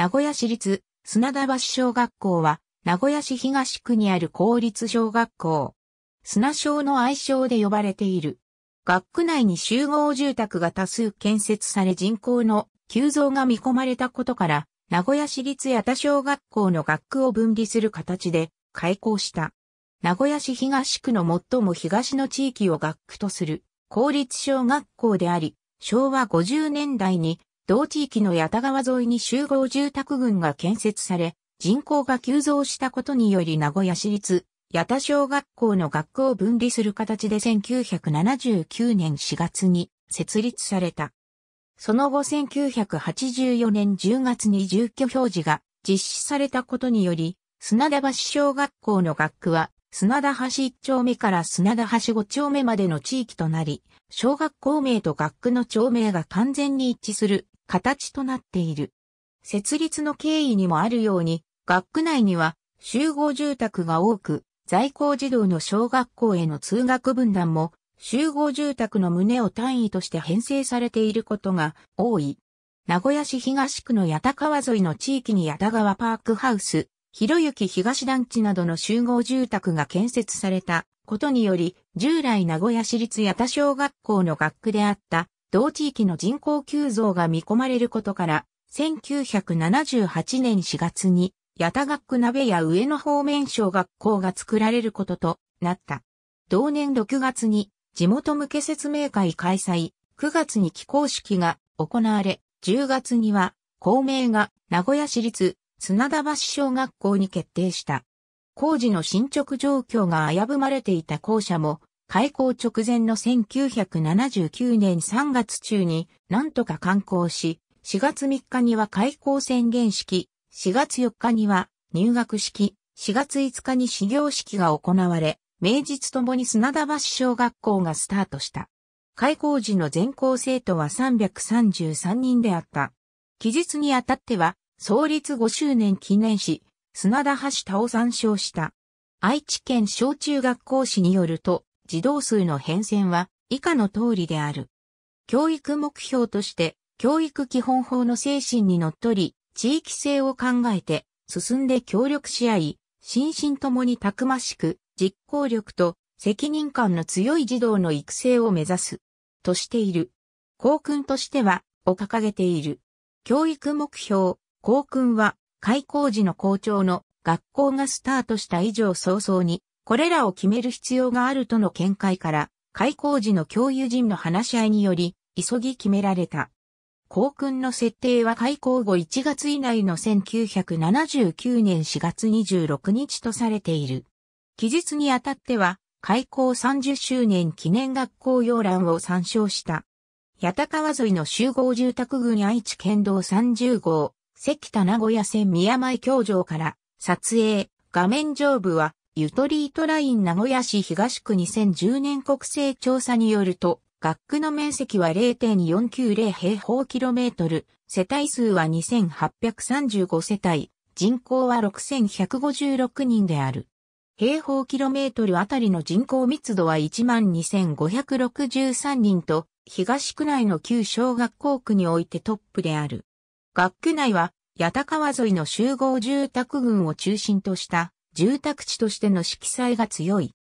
名古屋市立砂田橋小学校は、名古屋市東区にある公立小学校。砂小の愛称で呼ばれている。学区内に集合住宅が多数建設され人口の急増が見込まれたことから、名古屋市立八田小学校の学区を分離する形で開校した。名古屋市東区の最も東の地域を学区とする公立小学校であり、昭和50年代に同地域の八田川沿いに集合住宅群が建設され、人口が急増したことにより名古屋市立八田小学校の学区を分離する形で1979年4月に設立された。その後1984年10月に住居表示が実施されたことにより、砂田橋小学校の学区は砂田橋1丁目から砂田橋5丁目までの地域となり、小学校名と学区の町名が完全に一致する形となっている。設立の経緯にもあるように、学区内には集合住宅が多く、在校児童の小学校への通学分断も集合住宅の旨を単位として編成されていることが多い。名古屋市東区の八田川沿いの地域に八田川パークハウス、広行東団地などの集合住宅が建設されたことにより、従来名古屋市立八田小学校の学区であった同地域の人口急増が見込まれることから、1978年4月に、八田学区鍋や上野方面小学校が作られることとなった。同年6月に、地元向け説明会開催、9月に起工式が行われ、10月には、公明が名古屋市立砂田橋小学校に決定した。工事の進捗状況が危ぶまれていた校舎も開港直前の1979年3月中に何とか観光し、4月3日には開港宣言式、4月4日には入学式、4月5日に始業式が行われ、明日ともに砂田橋小学校がスタートした。開校時の全校生徒は333人であった。期日にあたっては、創立5周年記念し、砂田橋田を参照した。愛知県小中学校史によると、児童数の変遷は以下の通りである。教育目標として、教育基本法の精神にのっとり、地域性を考えて、進んで協力し合い、心身ともにたくましく、実行力と責任感の強い児童の育成を目指す、としている。校訓としては、を掲げている。教育目標、校訓は、開校時の校長の学校がスタートした以上早々にこれらを決める必要があるとの見解から、開港時の共有陣の話し合いにより、急ぎ決められた。航訓の設定は開港後1月以内の1979年4月26日とされている。期日にあたっては、開港30周年記念学校要覧を参照した。八田川沿いの集合住宅群愛知県道30号、関田名古屋線宮前京城から撮影、画面上部はゆとりートライン名古屋市東区2010年国勢調査によると、学区の面積は0.490平方キロメートル、世帯数は2835世帯、人口は6156人である。平方キロメートルあたりの人口密度は12563人と、東区内の旧小学校区においてトップである。学区内は、八田川沿いの集合住宅群を中心とした住宅地としての色彩が強い。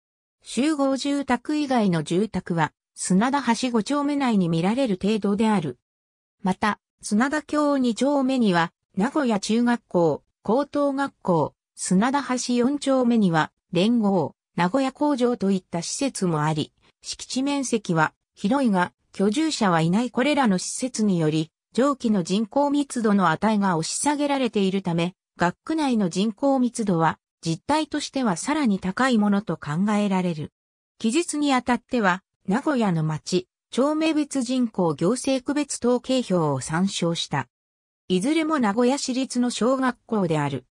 集合住宅以外の住宅は、砂田橋5丁目内に見られる程度である。また、砂田橋2丁目には、名古屋中学校、高等学校、砂田橋4丁目には、連合、名古屋工場といった施設もあり、敷地面積は広いが、居住者はいないこれらの施設により、上記の人口密度の値が押し下げられているため、学区内の人口密度は実態としてはさらに高いものと考えられる。記述にあたっては、名古屋の町、町名別人口行政区別統計表を参照した。いずれも名古屋市立の小学校である。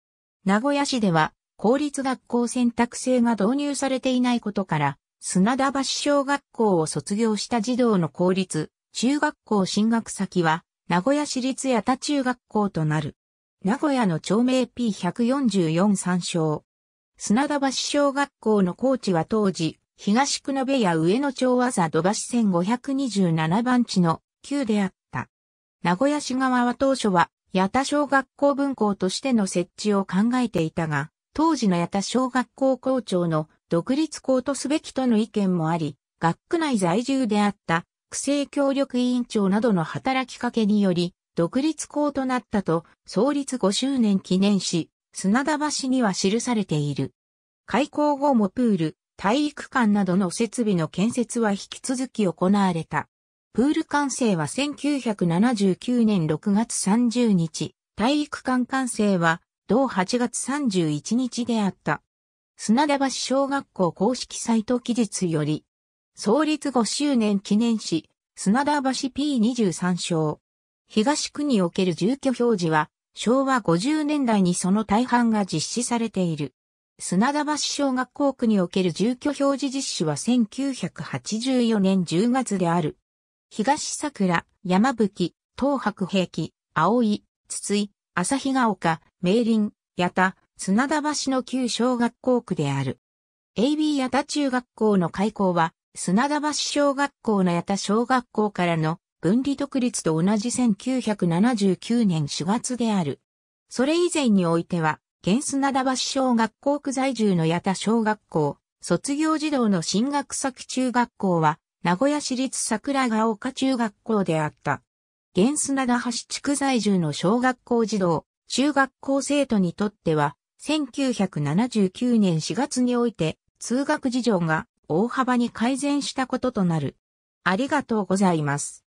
名古屋市では、公立学校選択制が導入されていないことから、砂田橋小学校を卒業した児童の公立、中学校進学先は、名古屋市立八田中学校となる。名古屋の町名 P144 参照。砂田橋小学校のコーチは当時、東久野部や上野町わざ土橋線527番地の旧であった。名古屋市側は当初は、八田小学校分校としての設置を考えていたが、当時の八田小学校校長の独立校とすべきとの意見もあり、学区内在住であった、区政協力委員長などの働きかけにより、独立校となったと創立5周年記念し、砂田橋には記されている。開校後もプール、体育館などの設備の建設は引き続き行われた。プール完成は1979年6月30日、体育館完成は同8月31日であった。砂田橋小学校公式サイト記述より、創立5周年記念し、砂田橋 P23 章。東区における住居表示は、昭和50年代にその大半が実施されている。砂田橋小学校区における住居表示実施は1984年10月である。東桜、山吹、東白平記、青井、筒井、日が丘、明林、八田、砂田橋の旧小学校区である。AB 八田中学校の開校は、砂田橋小学校の八田小学校からの分離独立と同じ1979年4月である。それ以前においては、原砂灘橋小学校区在住の八田小学校、卒業児童の進学先中学校は、名古屋市立桜ヶ丘中学校であった。原砂灘橋地区在住の小学校児童、中学校生徒にとっては、1979年4月において、通学事情が大幅に改善したこととなる。ありがとうございます。